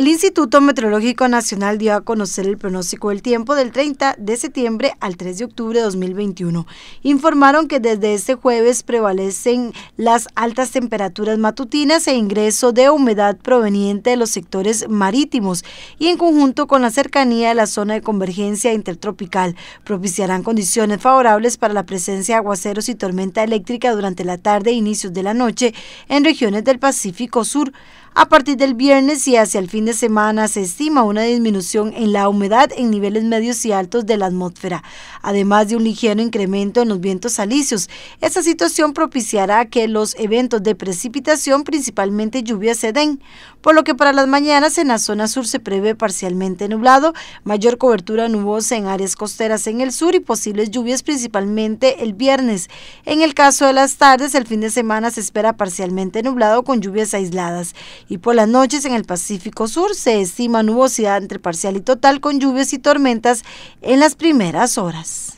El Instituto Meteorológico Nacional dio a conocer el pronóstico del tiempo del 30 de septiembre al 3 de octubre de 2021. Informaron que desde este jueves prevalecen las altas temperaturas matutinas e ingreso de humedad proveniente de los sectores marítimos y en conjunto con la cercanía de la zona de convergencia intertropical propiciarán condiciones favorables para la presencia de aguaceros y tormenta eléctrica durante la tarde e inicios de la noche en regiones del Pacífico Sur. A partir del viernes y hacia el fin de semana se estima una disminución en la humedad en niveles medios y altos de la atmósfera, además de un ligero incremento en los vientos alisios. Esta situación propiciará que los eventos de precipitación, principalmente lluvias, se den, por lo que para las mañanas en la zona sur se prevé parcialmente nublado, mayor cobertura nubosa en áreas costeras en el sur y posibles lluvias principalmente el viernes. En el caso de las tardes, el fin de semana se espera parcialmente nublado con lluvias aisladas y por las noches en el Pacífico Sur se estima nubosidad entre parcial y total con lluvias y tormentas en las primeras horas.